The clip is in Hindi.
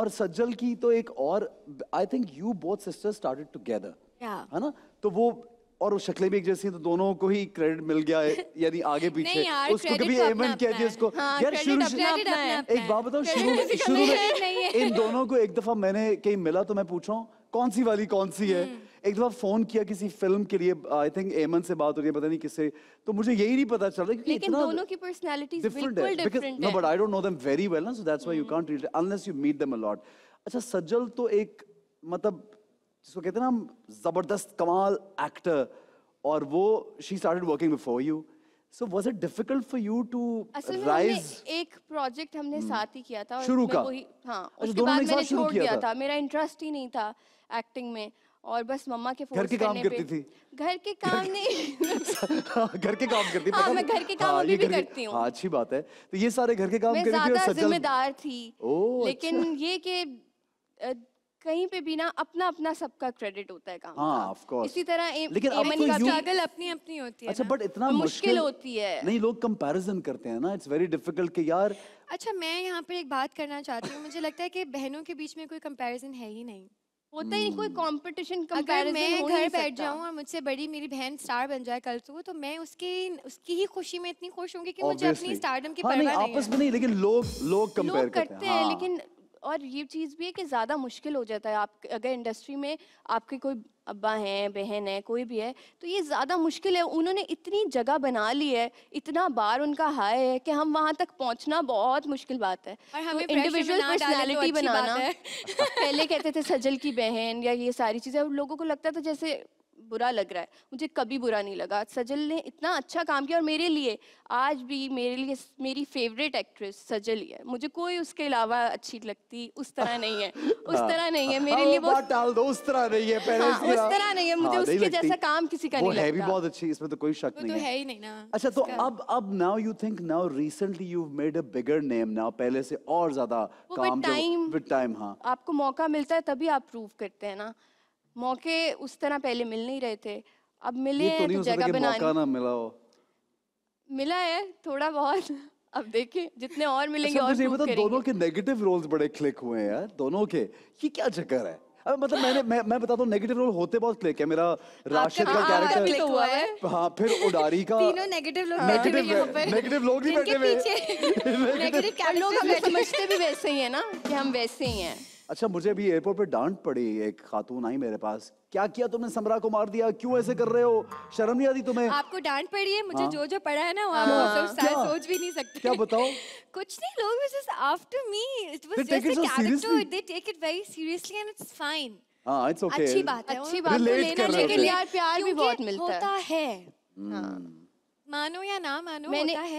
और सज्जल की तो एक और I think you both sisters started together है ना तो वो और शक्लें भी एक जैसी तो दोनों को ही क्रेडिट मिल गया है यानी आगे पीछे नहीं यार, उसको कभी एमन कह दिया उसको हाँ, यार शुरू तो से तो एक बात बताओ शुरू शुरू में इन दोनों को एक दफा मैंने कहीं मिला तो मैं पूछ रहा हूँ कौन सी वाली कौन सी है हम्म। एक दफा फोन किया किसी फिल्म के लिए आई थिंक एमन से बात हो रही है पता नहीं किससे तो मुझे यही नहीं पता चल रहा क्योंकि लेकिन दोनों है बट आई हम्म। अच्छा सज्जल तो एक मतलब जिसको कहते हैं ना जबरदस्त कमाल एक्टर और वो she started working before you So was it difficult for you to असल rise? में एक प्रोजेक्ट हमने hmm. साथ ही किया था और शुरू का वही हाँ अच्छा, उसके बाद मैंने छोड़ दिया था।, था मेरा इंटरेस्ट ही नहीं था एक्टिंग में और बस मम्मा के घर के काम करती थी घर के काम नहीं घर के काम करती हाँ, मैं घर के काम हाँ, अभी भी करती हूँ हाँ, अच्छी बात है तो ये सारे घर के काम मैं ज्यादा जिम्मेदार थी ओ, लेकिन अच्छा। ये कि कहीं पे भी ना अपना अपना सबका क्रेडिट होता है काम हाँ, का। इसी तरह ए, लेकिन अब तो स्ट्रगल अपनी अपनी होती है अच्छा बट इतना मुश्किल होती है नहीं लोग कंपैरिजन करते हैं ना इट्स वेरी डिफिकल्ट कि यार अच्छा मैं यहाँ पर एक बात करना चाहती हूँ मुझे लगता है कि बहनों के बीच में कोई कंपैरिजन है ही नहीं होता ही कोई कंपटीशन hmm। अगर मैं घर बैठ जाऊं और मुझसे बड़ी मेरी बहन स्टार बन जाए कल सुबह तो मैं उसकी उसकी ही खुशी में इतनी खुश होंगी कि Obviously. मुझे अपनी स्टारडम की हाँ, परवाह नहीं नहीं, नहीं लेकिन लोग लोग कंपेयर करते हैं हाँ. लेकिन और ये चीज़ भी है कि ज़्यादा मुश्किल हो जाता है आप अगर इंडस्ट्री में आपके कोई अब्बा हैं बहन है कोई भी है तो ये ज़्यादा मुश्किल है उन्होंने इतनी जगह बना ली है इतना बार उनका हाय है कि हम वहाँ तक पहुँचना बहुत मुश्किल बात है और तो हमें तो इंडिविजुअल पर्सनैलिटी बनाना पहले कहते थे सजल की बहन या ये सारी चीज़ें लोगों को लगता था जैसे बुरा लग रहा है मुझे कभी बुरा नहीं लगा सजल ने इतना अच्छा काम किया और मेरे लिए आज भी मेरे लिए मेरी फेवरेट एक्ट्रेस सजल ही है मुझे कोई उसके अलावा अच्छी लगती उस तरह नहीं है उस हाँ। तरह नहीं है मेरे हाँ, लिए बहुत डाल दो उस तरह नहीं है पहले हाँ, उस तरह नहीं है मुझे हाँ, उसके जैसा काम किसी का नहीं लगता है भी बहुत अच्छी इसमें तो कोई शक नहीं तो है तो है ही नहीं ना अच्छा तो अब अब now you think now recently you have made a bigger name now पहले से और ज्यादा काम टाइम टाइम हां आपको मौका मिलता है तभी आप प्रूव करते हैं ना मौके उस तरह पहले मिल नहीं रहे थे अब मिले तो हैं तो जगह कि मिला हो मिला है थोड़ा बहुत अब देखिए जितने और अच्छा, मिलेंगे और मुझे ये दोनों के नेगेटिव रोल्स बड़े क्लिक हुए हैं यार दोनों के ये क्या चक्कर है अब मतलब मैंने मैं मैं बताता हूँ नेगेटिव रोल होते बहुत क्लिक है मेरा राशिद का हाँ, आपका भी हुआ कैरेक्टर है हाँ फिर उडारी का तीनों नेगेटिव लोग बैठे हैं नेगेटिव लोग नहीं बैठे हुए नेगेटिव और लोग हमें समझते भी वैसे ही है ना कि हम वैसे ही हैं अच्छा मुझे भी एयरपोर्ट पे डांट पड़ी एक खातून आई मेरे पास क्या किया तुमने समरा को मार दिया क्यों ऐसे कर रहे हो शर्म नहीं आती तुम्हें आपको डांट पड़ी है मुझे हा? जो जो पड़ा है ना वो हाँ? आप क्या? सोच भी नहीं सकते क्या बताओ कुछ नहीं लोग just after me it was just a character they take it very seriously and it's fine हां इट्स ओके अच्छी बात है अच्छी बात है लेना लेकिन यार प्यार भी बहुत मिलता है होता है हम्म। मानो या ना मानो होता है